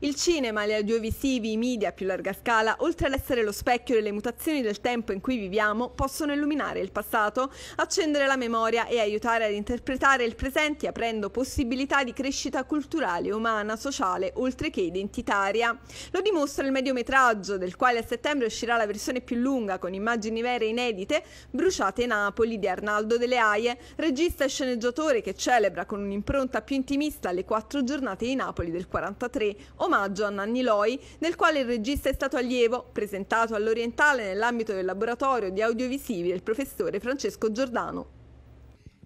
Il cinema, gli audiovisivi, i media a più larga scala, oltre ad essere lo specchio delle mutazioni del tempo in cui viviamo, possono illuminare il passato, accendere la memoria e aiutare ad interpretare il presente aprendo possibilità di crescita culturale, umana, sociale, oltre che identitaria. Lo dimostra il mediometraggio, del quale a settembre uscirà la versione più lunga con immagini vere e inedite, Bruciate Napoli di Arnaldo Delle Aie, regista e sceneggiatore che celebra con un'impronta più intimista le quattro giornate di Napoli del 43, omaggio a Nanni Loi, nel quale il regista è stato allievo, presentato all'Orientale nell'ambito del laboratorio di audiovisivi del professore Francesco Giordano.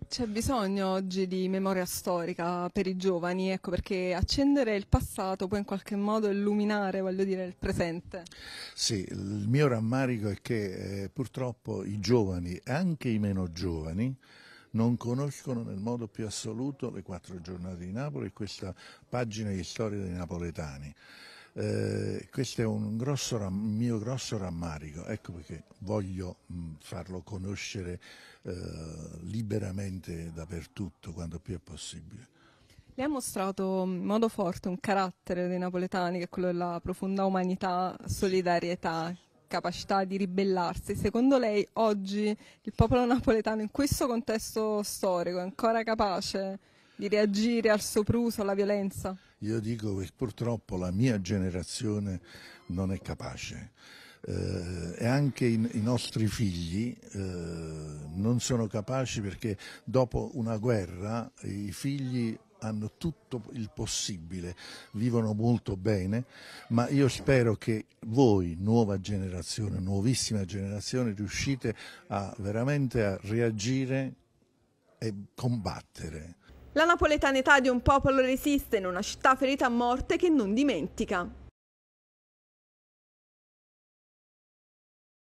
C'è bisogno oggi di memoria storica per i giovani, ecco perché accendere il passato può in qualche modo illuminare, voglio dire, il presente. Sì, il mio rammarico è che eh, purtroppo i giovani, anche i meno giovani, non conoscono nel modo più assoluto le quattro giornate di Napoli e questa pagina di storia dei napoletani. Eh, questo è un grosso mio grosso rammarico, ecco perché voglio mh, farlo conoscere eh, liberamente dappertutto, quanto più è possibile. Lei ha mostrato in modo forte un carattere dei napoletani, che è quello della profonda umanità, solidarietà, capacità di ribellarsi, secondo lei oggi il popolo napoletano in questo contesto storico è ancora capace di reagire al sopruso, alla violenza? Io dico che purtroppo la mia generazione non è capace. Eh, e anche i, i nostri figli eh, non sono capaci perché dopo una guerra i figli hanno tutto il possibile, vivono molto bene, ma io spero che voi, nuova generazione, nuovissima generazione, riuscite a veramente a reagire e combattere. La napoletanità di un popolo resiste in una città ferita a morte che non dimentica.